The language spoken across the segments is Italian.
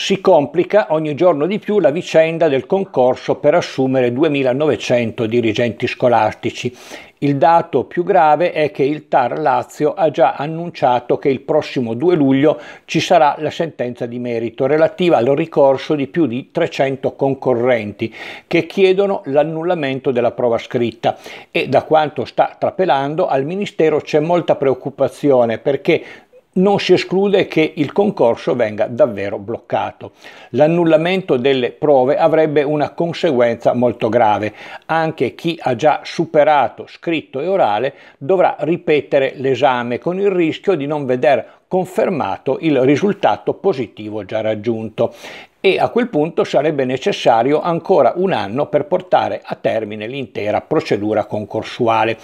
si complica ogni giorno di più la vicenda del concorso per assumere 2.900 dirigenti scolastici. Il dato più grave è che il TAR Lazio ha già annunciato che il prossimo 2 luglio ci sarà la sentenza di merito relativa al ricorso di più di 300 concorrenti che chiedono l'annullamento della prova scritta e da quanto sta trapelando al Ministero c'è molta preoccupazione perché non si esclude che il concorso venga davvero bloccato. L'annullamento delle prove avrebbe una conseguenza molto grave. Anche chi ha già superato scritto e orale dovrà ripetere l'esame con il rischio di non vedere confermato il risultato positivo già raggiunto e a quel punto sarebbe necessario ancora un anno per portare a termine l'intera procedura concorsuale.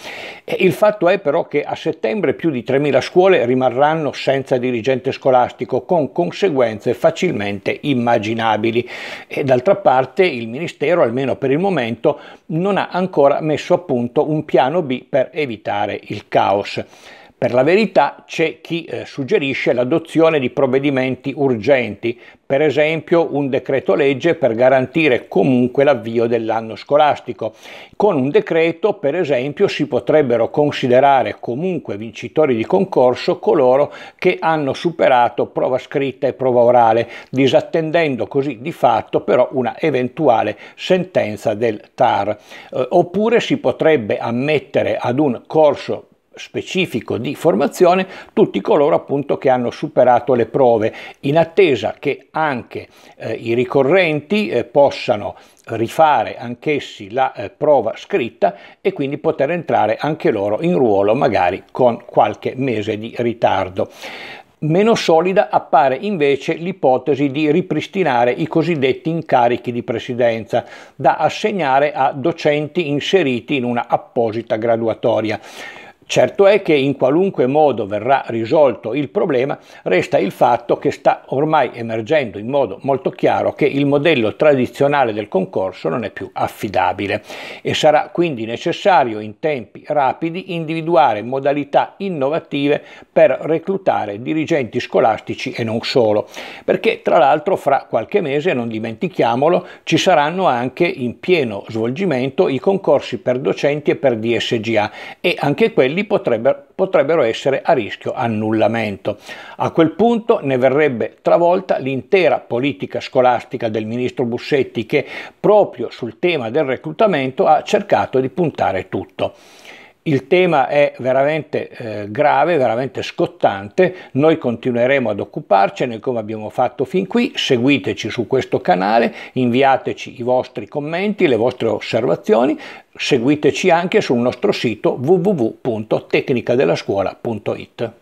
Il fatto è però che a settembre più di 3.000 scuole rimarranno senza dirigente scolastico con conseguenze facilmente immaginabili e d'altra parte il Ministero, almeno per il momento, non ha ancora messo a punto un piano B per evitare il caos. Per la verità c'è chi eh, suggerisce l'adozione di provvedimenti urgenti, per esempio un decreto legge per garantire comunque l'avvio dell'anno scolastico. Con un decreto, per esempio, si potrebbero considerare comunque vincitori di concorso coloro che hanno superato prova scritta e prova orale, disattendendo così di fatto però una eventuale sentenza del TAR. Eh, oppure si potrebbe ammettere ad un corso specifico di formazione tutti coloro appunto che hanno superato le prove in attesa che anche eh, i ricorrenti eh, possano rifare anch'essi la eh, prova scritta e quindi poter entrare anche loro in ruolo magari con qualche mese di ritardo. Meno solida appare invece l'ipotesi di ripristinare i cosiddetti incarichi di presidenza, da assegnare a docenti inseriti in una apposita graduatoria. Certo è che in qualunque modo verrà risolto il problema, resta il fatto che sta ormai emergendo in modo molto chiaro che il modello tradizionale del concorso non è più affidabile e sarà quindi necessario in tempi rapidi individuare modalità innovative per reclutare dirigenti scolastici e non solo, perché tra l'altro fra qualche mese, non dimentichiamolo, ci saranno anche in pieno svolgimento i concorsi per docenti e per DSGA e anche quelli quelli potrebbero, potrebbero essere a rischio annullamento. A quel punto ne verrebbe travolta l'intera politica scolastica del ministro Bussetti che proprio sul tema del reclutamento ha cercato di puntare tutto. Il tema è veramente eh, grave, veramente scottante, noi continueremo ad occuparcene come abbiamo fatto fin qui, seguiteci su questo canale, inviateci i vostri commenti, le vostre osservazioni, seguiteci anche sul nostro sito www.tecnicadelascuola.it.